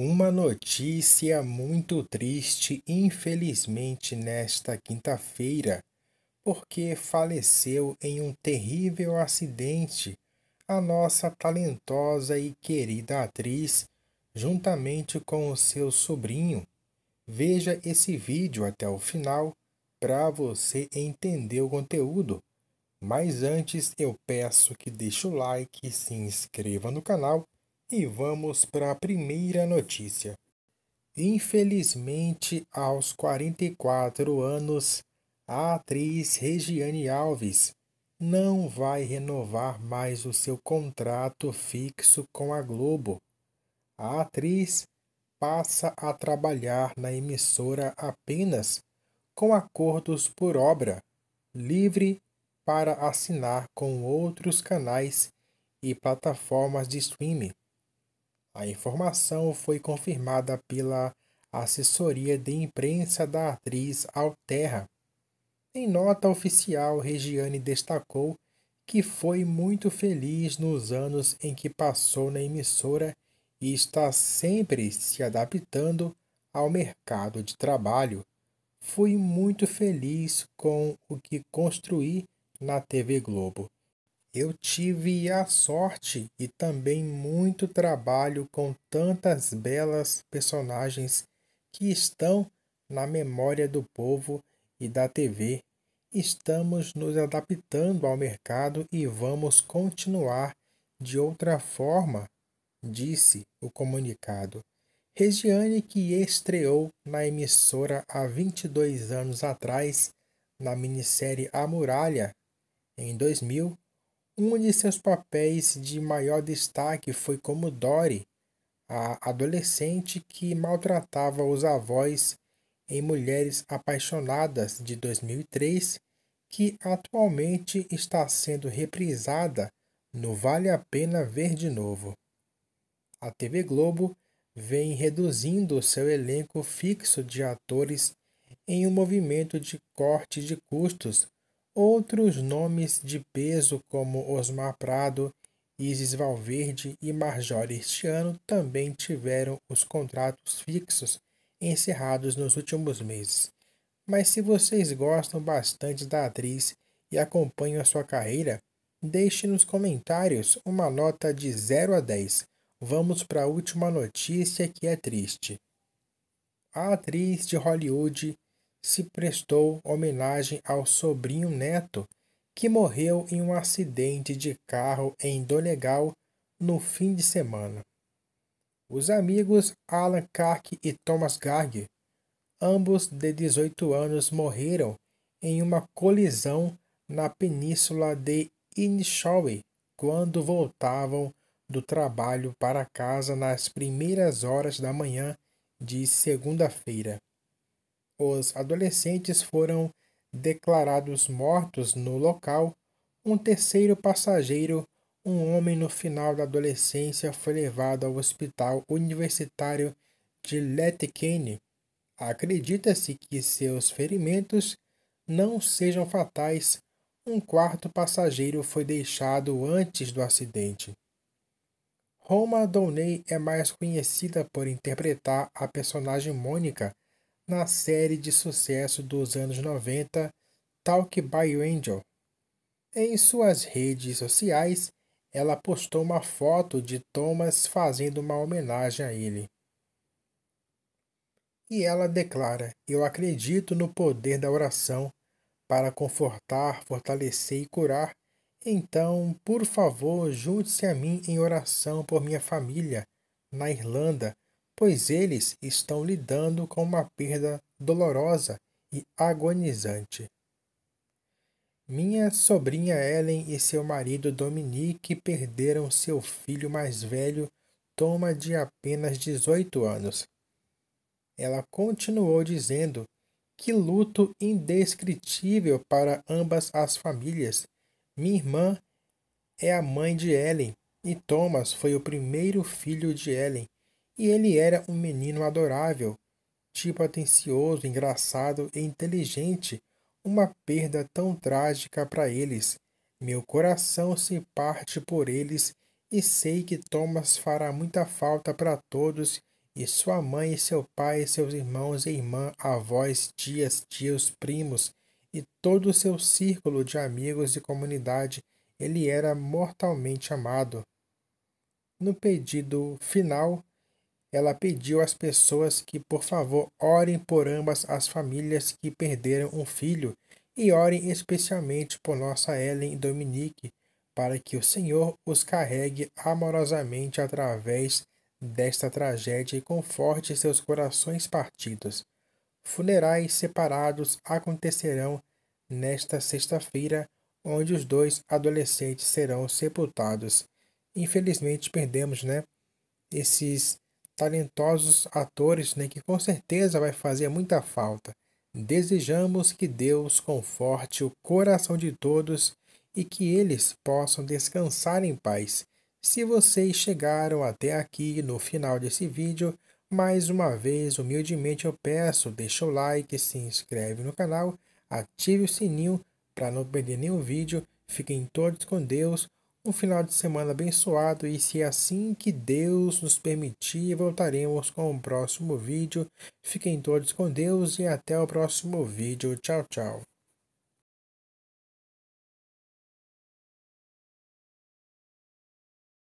Uma notícia muito triste, infelizmente, nesta quinta-feira, porque faleceu em um terrível acidente a nossa talentosa e querida atriz, juntamente com o seu sobrinho. Veja esse vídeo até o final para você entender o conteúdo. Mas antes eu peço que deixe o like, se inscreva no canal e vamos para a primeira notícia. Infelizmente, aos 44 anos, a atriz Regiane Alves não vai renovar mais o seu contrato fixo com a Globo. A atriz passa a trabalhar na emissora apenas com acordos por obra, livre para assinar com outros canais e plataformas de streaming. A informação foi confirmada pela assessoria de imprensa da atriz Alterra. Em nota oficial, Regiane destacou que foi muito feliz nos anos em que passou na emissora e está sempre se adaptando ao mercado de trabalho. Fui muito feliz com o que construí na TV Globo. Eu tive a sorte e também muito trabalho com tantas belas personagens que estão na memória do povo e da TV. Estamos nos adaptando ao mercado e vamos continuar de outra forma, disse o comunicado. Regiane, que estreou na emissora há 22 anos atrás na minissérie A Muralha, em 2000, um de seus papéis de maior destaque foi como Dory, a adolescente que maltratava os avós em Mulheres Apaixonadas de 2003, que atualmente está sendo reprisada no Vale a Pena Ver de Novo. A TV Globo vem reduzindo seu elenco fixo de atores em um movimento de corte de custos Outros nomes de peso como Osmar Prado, Isis Valverde e Marjorie este ano também tiveram os contratos fixos encerrados nos últimos meses. Mas se vocês gostam bastante da atriz e acompanham a sua carreira, deixe nos comentários uma nota de 0 a 10. Vamos para a última notícia que é triste. A atriz de Hollywood se prestou homenagem ao sobrinho neto que morreu em um acidente de carro em Donegal no fim de semana. Os amigos Alan Kark e Thomas Garg, ambos de 18 anos, morreram em uma colisão na península de Inishowe quando voltavam do trabalho para casa nas primeiras horas da manhã de segunda-feira os adolescentes foram declarados mortos no local. Um terceiro passageiro, um homem no final da adolescência, foi levado ao hospital universitário de Letterkenny. Acredita-se que seus ferimentos não sejam fatais. Um quarto passageiro foi deixado antes do acidente. Roma Downey é mais conhecida por interpretar a personagem Mônica na série de sucesso dos anos 90 Talk by Angel. Em suas redes sociais, ela postou uma foto de Thomas fazendo uma homenagem a ele. E ela declara: Eu acredito no poder da oração para confortar, fortalecer e curar. Então, por favor, junte-se a mim em oração por minha família na Irlanda, pois eles estão lidando com uma perda dolorosa e agonizante. Minha sobrinha Ellen e seu marido Dominique perderam seu filho mais velho, Toma, de apenas 18 anos. Ela continuou dizendo que luto indescritível para ambas as famílias. Minha irmã é a mãe de Ellen e Thomas foi o primeiro filho de Ellen e ele era um menino adorável, tipo atencioso, engraçado e inteligente, uma perda tão trágica para eles. Meu coração se parte por eles e sei que Thomas fará muita falta para todos e sua mãe e seu pai, e seus irmãos e irmã, avós, tias, tios, primos e todo o seu círculo de amigos e comunidade, ele era mortalmente amado. No pedido final, ela pediu às pessoas que, por favor, orem por ambas as famílias que perderam um filho e orem especialmente por nossa Ellen e Dominique, para que o Senhor os carregue amorosamente através desta tragédia e conforte seus corações partidos. Funerais separados acontecerão nesta sexta-feira, onde os dois adolescentes serão sepultados. Infelizmente perdemos, né? Esses talentosos atores, né, que com certeza vai fazer muita falta. Desejamos que Deus conforte o coração de todos e que eles possam descansar em paz. Se vocês chegaram até aqui no final desse vídeo, mais uma vez, humildemente eu peço, deixa o like, se inscreve no canal, ative o sininho para não perder nenhum vídeo. Fiquem todos com Deus um final de semana abençoado e se assim que Deus nos permitir, voltaremos com o próximo vídeo. Fiquem todos com Deus e até o próximo vídeo. Tchau, tchau.